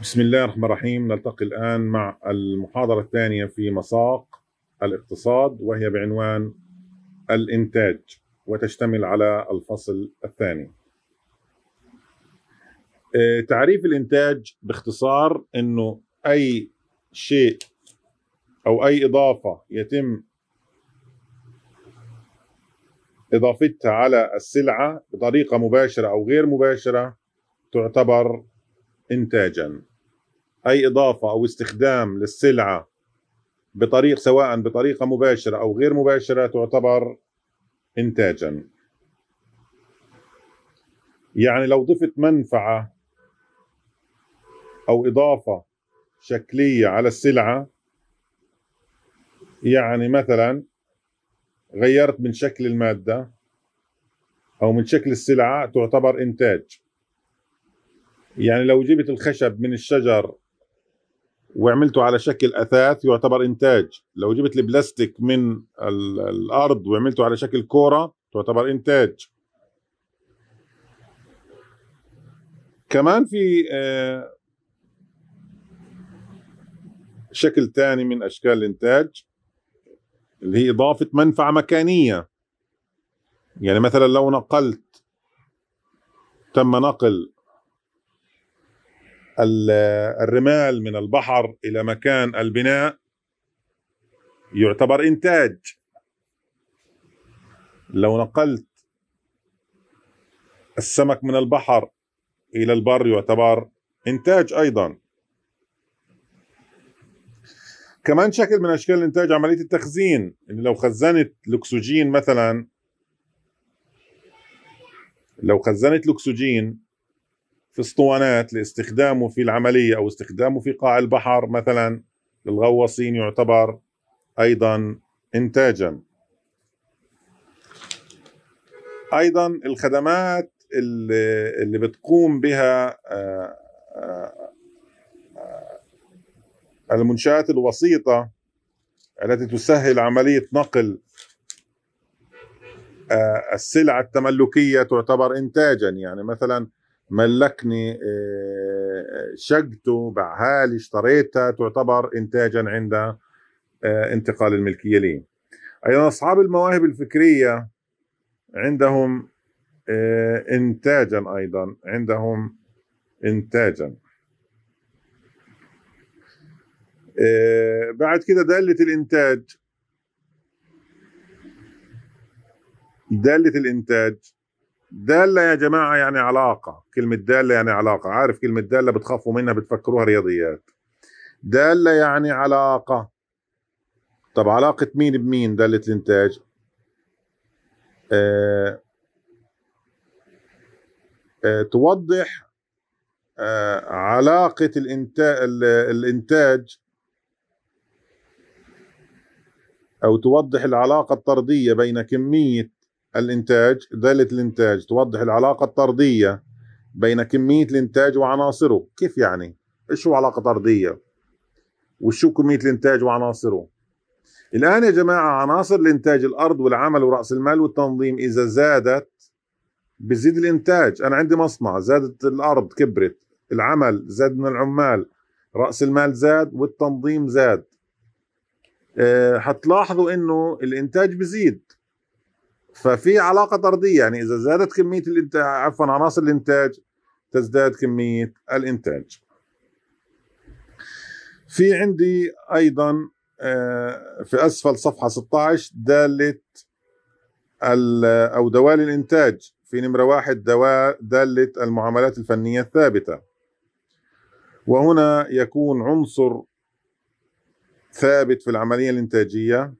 بسم الله الرحمن الرحيم نلتقي الآن مع المحاضرة الثانية في مساق الاقتصاد وهي بعنوان الإنتاج وتشتمل على الفصل الثاني آه، تعريف الإنتاج باختصار أنه أي شيء أو أي إضافة يتم إضافتها على السلعة بطريقة مباشرة أو غير مباشرة تعتبر إنتاجا اي اضافه او استخدام للسلعه بطريق سواء بطريقه مباشره او غير مباشره تعتبر انتاجا يعني لو ضفت منفعه او اضافه شكليه على السلعه يعني مثلا غيرت من شكل الماده او من شكل السلعه تعتبر انتاج يعني لو جبت الخشب من الشجر وعملته على شكل اثاث يعتبر انتاج لو جبت البلاستيك من الارض وعملته على شكل كوره تعتبر انتاج كمان في آه، شكل ثاني من اشكال الانتاج اللي هي اضافه منفعه مكانيه يعني مثلا لو نقلت تم نقل الرمال من البحر الى مكان البناء يعتبر انتاج لو نقلت السمك من البحر الى البر يعتبر انتاج ايضا كمان شكل من اشكال الانتاج عمليه التخزين ان لو خزنت الاكسجين مثلا لو خزنت الاكسجين في اسطوانات لاستخدامه في العملية أو استخدامه في قاع البحر مثلا للغواصين يعتبر أيضا إنتاجا أيضا الخدمات اللي, اللي بتقوم بها آه، آه، آه، المنشآت الوسيطة التي تسهل عملية نقل السلع التملكية تعتبر إنتاجا يعني مثلا ملكني آه، شقته باعها لي اشتريتها تعتبر انتاجا عند آه، انتقال الملكيه لي ايضا اصحاب المواهب الفكريه عندهم آه، انتاجا ايضا عندهم انتاجا بعد كده داله الانتاج داله الانتاج داله يا جماعه يعني علاقه كلمه داله يعني علاقه عارف كلمه داله بتخافوا منها بتفكروها رياضيات داله يعني علاقه طب علاقه مين بمين داله الانتاج آه آه توضح آه علاقه الانتاج الانتاج او توضح العلاقه الطرديه بين كميه الإنتاج دالة الإنتاج توضح العلاقة الطردية بين كمية الإنتاج وعناصره كيف يعني؟ إيش هو علاقة طردية؟ وشو كمية الإنتاج وعناصره؟ الآن يا جماعة عناصر الإنتاج الأرض والعمل ورأس المال والتنظيم إذا زادت بزيد الإنتاج أنا عندي مصنع زادت الأرض كبرت العمل زاد من العمال رأس المال زاد والتنظيم زاد أه حتلاحظوا انه الانتاج بزيد ففي علاقه طرديه يعني اذا زادت كميه الانتاج عفوا عناصر الانتاج تزداد كميه الانتاج في عندي ايضا آه، في اسفل صفحه 16 داله او دوال الانتاج في نمره واحد داله المعاملات الفنيه الثابته وهنا يكون عنصر ثابت في العمليه الانتاجيه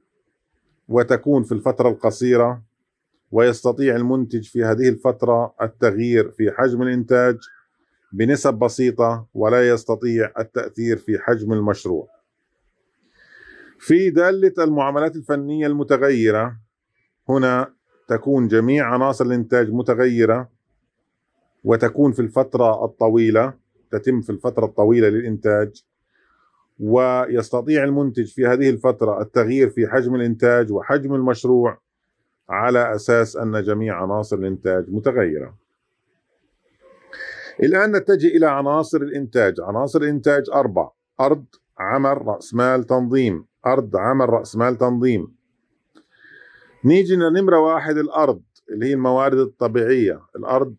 وتكون في الفتره القصيره ويستطيع المنتج في هذه الفترة التغيير في حجم الإنتاج بنسب بسيطة ولا يستطيع التأثير في حجم المشروع. في دالة المعاملات الفنية المتغيرة هنا تكون جميع عناصر الإنتاج متغيرة وتكون في الفترة الطويلة تتم في الفترة الطويلة للإنتاج ويستطيع المنتج في هذه الفترة التغيير في حجم الإنتاج وحجم المشروع على أساس أن جميع عناصر الإنتاج متغيرة الآن نتجه إلى عناصر الإنتاج عناصر الإنتاج أربع أرض عمل رأس مال تنظيم أرض عمل رأس مال تنظيم نيجي لنمرة واحد الأرض اللي هي الموارد الطبيعية الأرض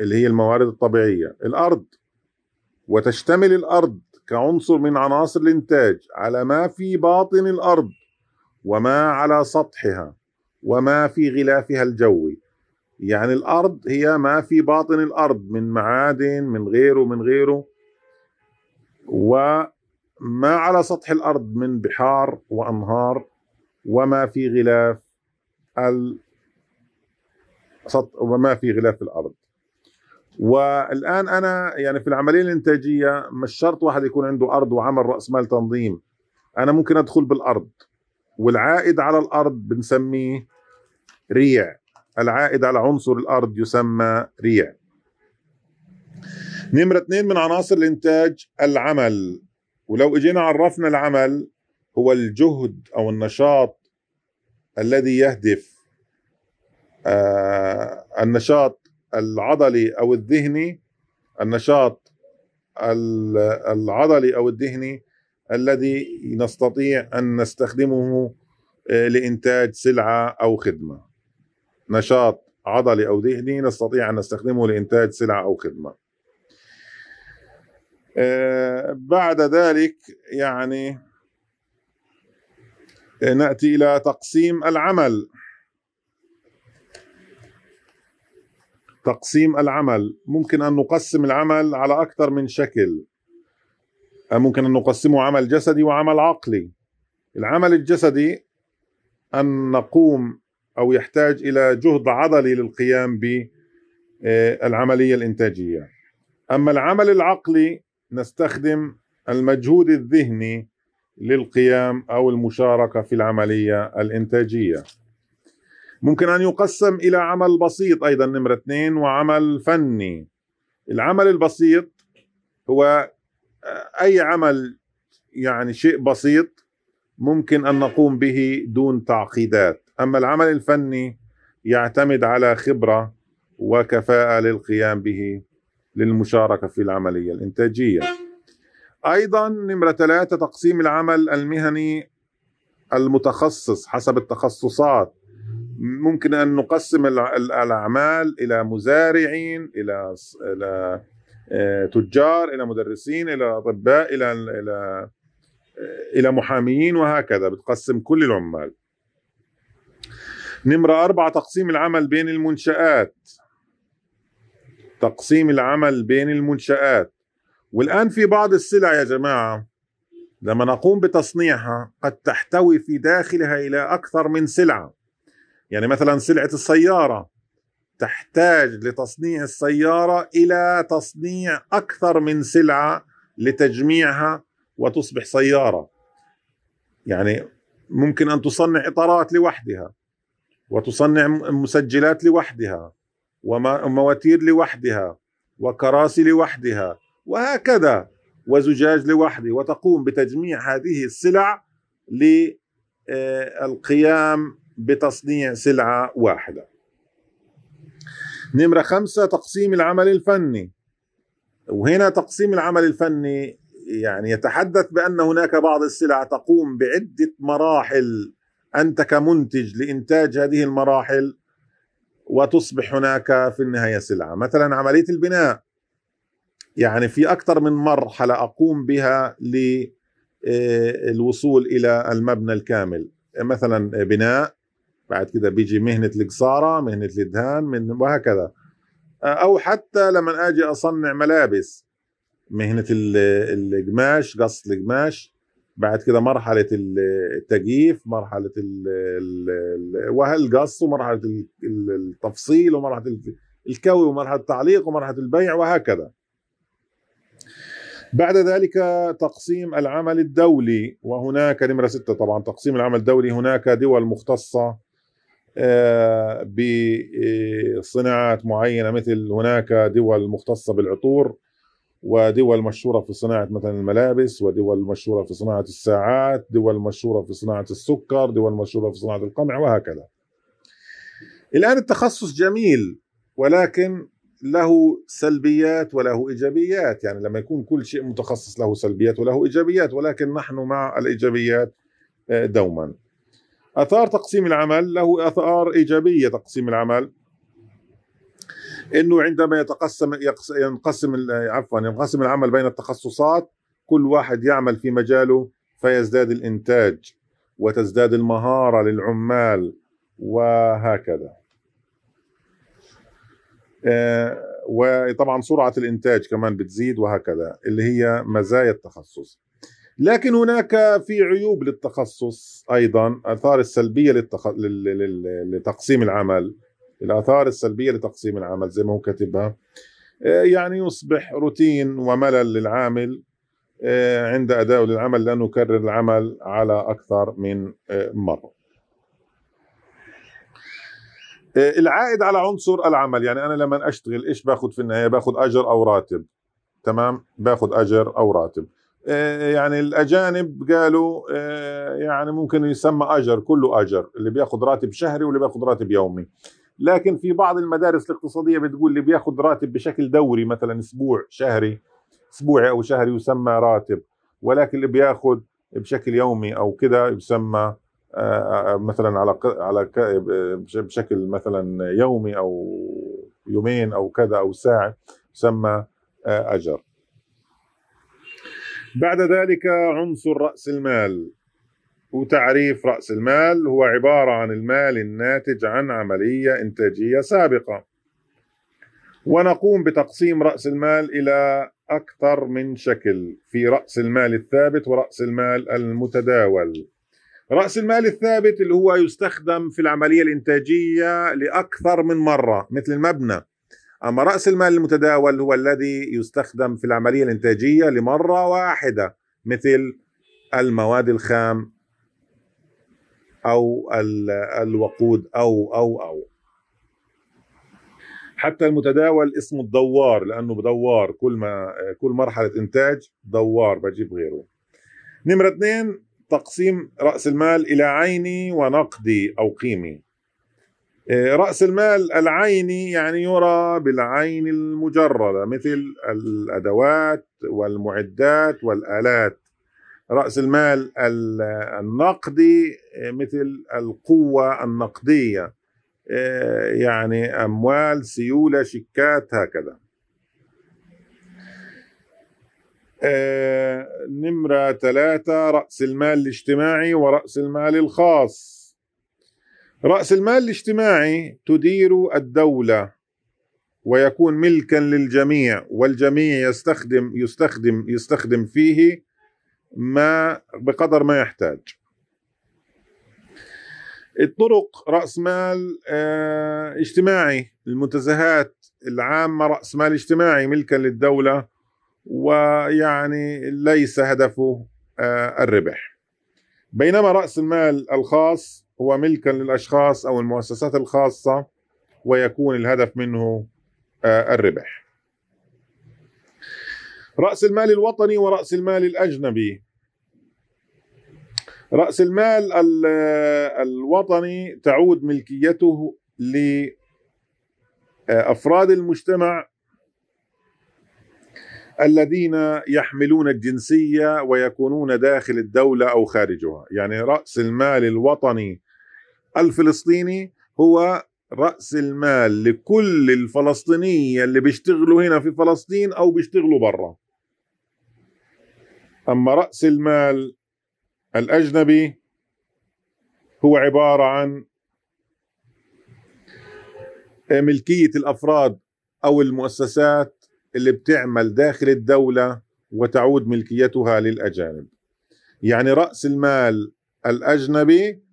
اللي هي الموارد الطبيعية الأرض وتشتمل الأرض كعنصر من عناصر الإنتاج على ما في باطن الأرض وما على سطحها وما في غلافها الجوي يعني الارض هي ما في باطن الارض من معادن من غيره من غيره وما على سطح الارض من بحار وانهار وما في غلاف ال وما في غلاف الارض والان انا يعني في العمليه الانتاجيه مش شرط واحد يكون عنده ارض وعمل راس مال تنظيم انا ممكن ادخل بالارض والعائد على الارض بنسميه ريع العائد على عنصر الارض يسمى ريع نمرة اثنين من عناصر الانتاج العمل ولو اجينا عرفنا العمل هو الجهد او النشاط الذي يهدف آه النشاط العضلي او الذهني النشاط العضلي او الذهني الذي نستطيع ان نستخدمه آه، لانتاج سلعه او خدمه نشاط عضلي او ذهني نستطيع ان نستخدمه لانتاج سلعه او خدمه آه، بعد ذلك يعني آه، ناتي الى تقسيم العمل تقسيم العمل ممكن ان نقسم العمل على اكثر من شكل ممكن أن نقسمه عمل جسدي وعمل عقلي العمل الجسدي أن نقوم أو يحتاج إلى جهد عضلي للقيام بالعملية الإنتاجية أما العمل العقلي نستخدم المجهود الذهني للقيام أو المشاركة في العملية الإنتاجية ممكن أن يقسم إلى عمل بسيط أيضا نمرة اثنين وعمل فني العمل البسيط هو اي عمل يعني شيء بسيط ممكن ان نقوم به دون تعقيدات اما العمل الفني يعتمد على خبره وكفاءه للقيام به للمشاركه في العمليه الانتاجيه ايضا نمره ثلاثه تقسيم العمل المهني المتخصص حسب التخصصات ممكن ان نقسم الاعمال الى مزارعين الى الى آه، تجار الى مدرسين الى اطباء الى الى آه، الى محاميين وهكذا بتقسم كل العمال نمرة أربعة تقسيم العمل بين المنشآت تقسيم العمل بين المنشآت والآن في بعض السلع يا جماعة لما نقوم بتصنيعها قد تحتوي في داخلها إلى أكثر من سلعة يعني مثلا سلعة السيارة تحتاج لتصنيع السيارة إلى تصنيع أكثر من سلعة لتجميعها وتصبح سيارة يعني ممكن أن تصنع إطارات لوحدها وتصنع مسجلات لوحدها ومواتير لوحدها وكراسي لوحدها وهكذا وزجاج لوحده وتقوم بتجميع هذه السلع للقيام آه، بتصنيع سلعة واحدة نمرة خمسة تقسيم العمل الفني وهنا تقسيم العمل الفني يعني يتحدث بأن هناك بعض السلع تقوم بعدة مراحل أنت كمنتج لإنتاج هذه المراحل وتصبح هناك في النهاية سلعة مثلا عملية البناء يعني في أكثر من مرحلة أقوم بها للوصول آه، إلى المبنى الكامل مثلا بناء بعد كده بيجي مهنه القصاره مهنه الدهان من وهكذا او حتى لما اجي اصنع ملابس مهنه القماش قص القماش بعد كده مرحله التجييف مرحله وهالقص ومرحله التفصيل ومرحله الكوي ومرحله التعليق ومرحله البيع وهكذا بعد ذلك تقسيم العمل الدولي وهناك نمرة ستة طبعا تقسيم العمل الدولي هناك دول مختصة آه، بصناعات معينه مثل هناك دول مختصه بالعطور ودول مشهوره في صناعه مثلا الملابس ودول مشهوره في صناعه الساعات دول مشهوره في صناعه السكر دول مشهوره في صناعه القمع وهكذا الان التخصص جميل ولكن له سلبيات وله ايجابيات يعني لما يكون كل شيء متخصص له سلبيات وله ايجابيات ولكن نحن مع الايجابيات آه، دوما اثار تقسيم العمل له اثار ايجابيه تقسيم العمل انه عندما يتقسم ينقسم عفوا ينقسم العمل بين التخصصات كل واحد يعمل في مجاله فيزداد الانتاج وتزداد المهاره للعمال وهكذا آه، وطبعا سرعه الانتاج كمان بتزيد وهكذا اللي هي مزايا التخصص لكن هناك في عيوب للتخصص ايضا اثار السلبيه للتخ... لتقسيم العمل الاثار السلبيه لتقسيم العمل زي ما هو كاتبها آه، يعني يصبح روتين وملل للعامل آه، عند ادائه للعمل لانه يكرر العمل على اكثر من آه، مره العائد على عنصر العمل يعني انا لما اشتغل ايش باخذ في النهايه باخذ اجر او راتب تمام باخذ اجر او راتب آه، يعني الاجانب قالوا آه، يعني ممكن يسمى اجر كله اجر اللي بياخذ راتب شهري واللي بياخذ راتب يومي لكن في بعض المدارس الاقتصاديه بتقول اللي بياخذ راتب بشكل دوري مثلا اسبوع شهري اسبوعي او شهري يسمى راتب ولكن اللي بياخذ بشكل يومي او كده يسمى آه، مثلا على على بشكل مثلا يومي او يومين او كذا او ساعه يسمى اجر بعد ذلك عنصر رأس المال وتعريف رأس المال هو عبارة عن المال الناتج عن عملية إنتاجية سابقة ونقوم بتقسيم رأس المال إلى أكثر من شكل في رأس المال الثابت ورأس المال المتداول رأس المال الثابت اللي هو يستخدم في العملية الإنتاجية لأكثر من مرة مثل المبنى أما رأس المال المتداول هو الذي يستخدم في العملية الإنتاجية لمرة واحدة مثل المواد الخام أو الوقود أو أو أو حتى المتداول اسمه الدوار لأنه بدوار كل ما كل مرحلة إنتاج دوار بجيب غيره نمرة اثنين تقسيم رأس المال إلى عيني ونقدي أو قيمي آه، رأس المال العيني يعني يرى بالعين المجردة مثل الأدوات والمعدات والآلات رأس المال النقدي آه، مثل القوة النقدية آه، يعني أموال سيولة شيكات هكذا نمرة ثلاثة رأس المال الاجتماعي ورأس المال الخاص رأس المال الاجتماعي تدير الدولة ويكون ملكا للجميع والجميع يستخدم يستخدم يستخدم فيه ما بقدر ما يحتاج الطرق رأس مال آه، اجتماعي المنتزهات العامة رأس مال اجتماعي ملكا للدولة ويعني ليس هدفه آه، الربح بينما رأس المال الخاص هو ملكا للاشخاص او المؤسسات الخاصه ويكون الهدف منه آه، الربح. راس المال الوطني وراس المال الاجنبي. راس المال آه، الوطني تعود ملكيته لافراد آه، المجتمع الذين يحملون الجنسية ويكونون داخل الدولة أو خارجها يعني رأس المال الوطني الفلسطيني هو راس المال لكل الفلسطينيه اللي بيشتغلوا هنا في فلسطين او بيشتغلوا برا اما راس المال الاجنبي هو عباره عن ملكيه الافراد او المؤسسات اللي بتعمل داخل الدوله وتعود ملكيتها للاجانب يعني راس المال الاجنبي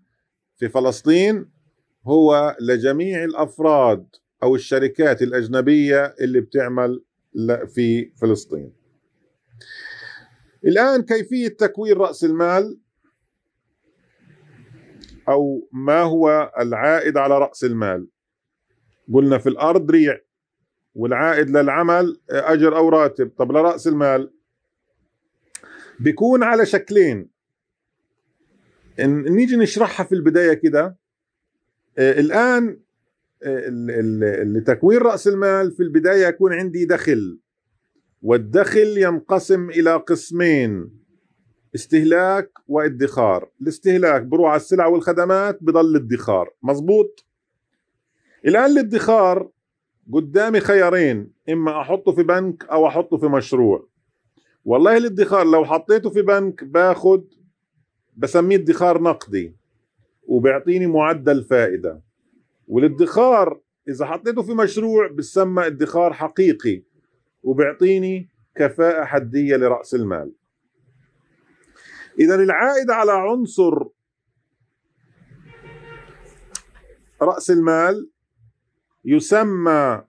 في فلسطين هو لجميع الافراد او الشركات الاجنبيه اللي بتعمل في فلسطين. الان كيفيه تكوين راس المال او ما هو العائد على راس المال؟ قلنا في الارض ريع والعائد للعمل اجر او راتب، طب لراس المال بيكون على شكلين نيجي نشرحها في البدايه كده آه، الان آه، لتكوين راس المال في البدايه يكون عندي دخل والدخل ينقسم الى قسمين استهلاك وادخار الاستهلاك بروح على السلع والخدمات بضل الادخار مزبوط الان الادخار قدامي خيارين اما احطه في بنك او احطه في مشروع والله الادخار لو حطيته في بنك باخد بسميه ادخار نقدي وبيعطيني معدل فائده والادخار اذا حطيته في مشروع بسمى ادخار حقيقي وبيعطيني كفاءه حديه لراس المال اذا العائد على عنصر راس المال يسمى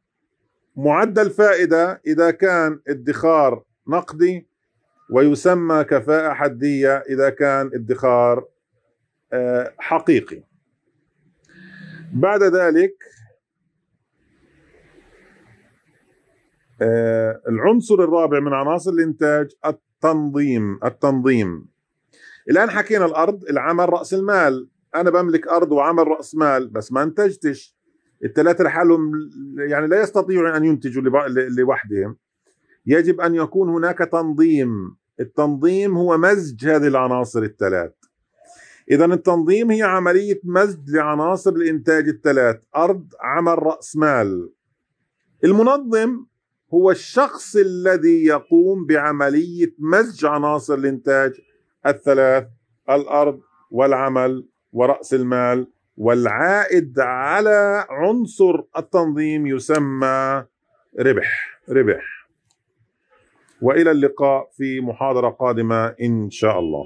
معدل فائده اذا كان ادخار نقدي ويسمى كفاءة حدية إذا كان ادخار آه، حقيقي بعد ذلك آه، العنصر الرابع من عناصر الإنتاج التنظيم التنظيم الآن حكينا الأرض العمل رأس المال أنا بملك أرض وعمل رأس مال بس ما أنتجتش الثلاثة لحالهم يعني لا يستطيعون أن ينتجوا لوحدهم يجب ان يكون هناك تنظيم التنظيم هو مزج هذه العناصر الثلاث اذا التنظيم هي عمليه مزج لعناصر الانتاج الثلاث ارض عمل راس مال المنظم هو الشخص الذي يقوم بعمليه مزج عناصر الانتاج الثلاث الارض والعمل وراس المال والعائد على عنصر التنظيم يسمى ربح ربح والى اللقاء في محاضره قادمه ان شاء الله